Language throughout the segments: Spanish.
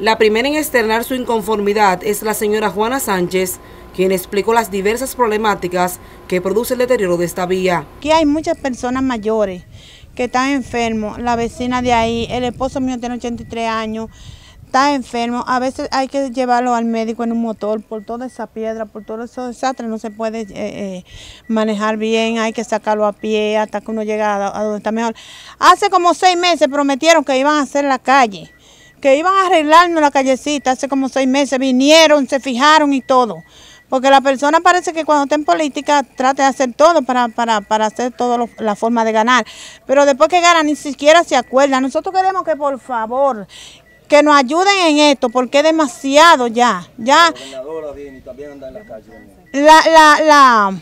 La primera en externar su inconformidad es la señora Juana Sánchez, quien explicó las diversas problemáticas que produce el deterioro de esta vía. Aquí hay muchas personas mayores que están enfermos, la vecina de ahí, el esposo mío tiene 83 años, está enfermo, a veces hay que llevarlo al médico en un motor por toda esa piedra, por todo ese desastre, no se puede eh, eh, manejar bien, hay que sacarlo a pie hasta que uno llega a, a donde está mejor. Hace como seis meses prometieron que iban a hacer la calle que iban a arreglarnos la callecita hace como seis meses, vinieron, se fijaron y todo. Porque la persona parece que cuando está en política trata de hacer todo para, para, para hacer toda la forma de ganar. Pero después que gana ni siquiera se acuerda. Nosotros queremos que por favor que nos ayuden en esto porque es demasiado ya. ya la, la, la,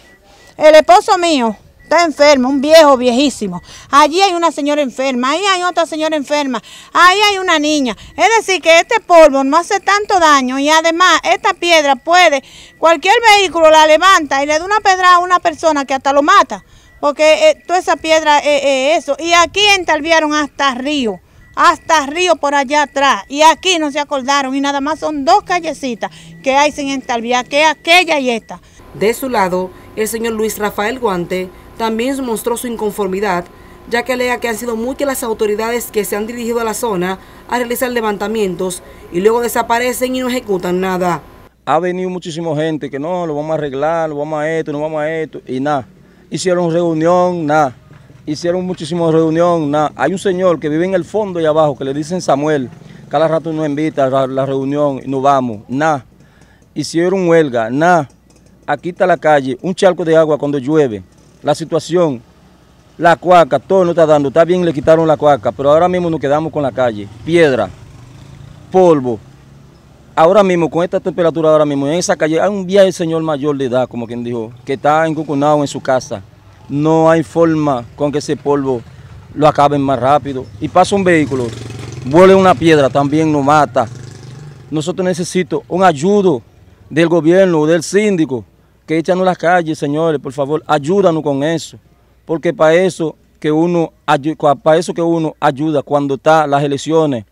el esposo mío está enferma, un viejo viejísimo. Allí hay una señora enferma, ahí hay otra señora enferma, ahí hay una niña. Es decir, que este polvo no hace tanto daño y además esta piedra puede, cualquier vehículo la levanta y le da una pedrada a una persona que hasta lo mata, porque eh, toda esa piedra es eso. Y aquí entalviaron hasta río. Hasta río por allá atrás. Y aquí no se acordaron. Y nada más son dos callecitas que hay sin entalviar, que aquella y esta. De su lado, el señor Luis Rafael Guante también mostró su inconformidad, ya que lea que han sido muchas las autoridades que se han dirigido a la zona a realizar levantamientos y luego desaparecen y no ejecutan nada. Ha venido muchísima gente que no, lo vamos a arreglar, lo vamos a esto, no vamos a esto, y nada. Hicieron reunión, nada. Hicieron muchísima reunión, nada. Hay un señor que vive en el fondo y abajo que le dicen Samuel, cada rato nos invita a la reunión y nos vamos, nada. Hicieron huelga, nada. Aquí está la calle, un charco de agua cuando llueve la situación, la cuaca, todo no está dando. Está bien, le quitaron la cuaca, pero ahora mismo nos quedamos con la calle. Piedra, polvo. Ahora mismo, con esta temperatura ahora mismo, en esa calle hay un viaje señor mayor de edad, como quien dijo, que está encucunado en su casa. No hay forma con que ese polvo lo acaben más rápido. Y pasa un vehículo, vuelve una piedra, también nos mata. Nosotros necesitamos un ayudo del gobierno, del síndico, que échanos las calles, señores, por favor, ayúdanos con eso, porque para eso que uno, para eso que uno ayuda cuando está las elecciones.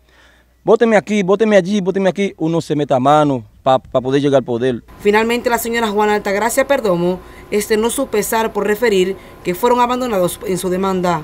Vóteme aquí, vótenme allí, vótenme aquí, uno se meta a mano para poder llegar al poder. Finalmente, la señora Juana Altagracia Perdomo este, no su pesar por referir que fueron abandonados en su demanda.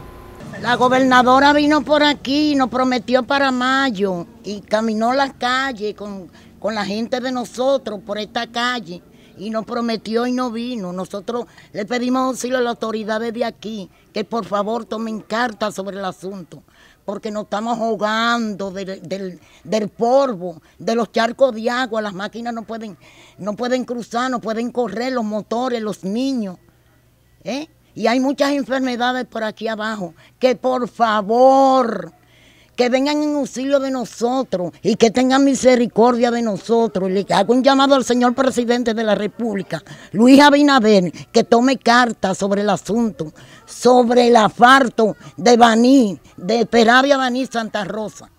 La gobernadora vino por aquí nos prometió para mayo y caminó las calles con, con la gente de nosotros por esta calle y nos prometió y no vino. Nosotros le pedimos auxilio a las autoridades de aquí que por favor tomen carta sobre el asunto, porque nos estamos ahogando del, polvo, de los charcos de agua, las máquinas no pueden, no pueden cruzar, no pueden correr, los motores, los niños. ¿eh? Y hay muchas enfermedades por aquí abajo, que por favor que vengan en auxilio de nosotros y que tengan misericordia de nosotros. Le hago un llamado al señor presidente de la República, Luis Abinader, que tome carta sobre el asunto, sobre el afarto de Baní, de Peravia Baní Santa Rosa.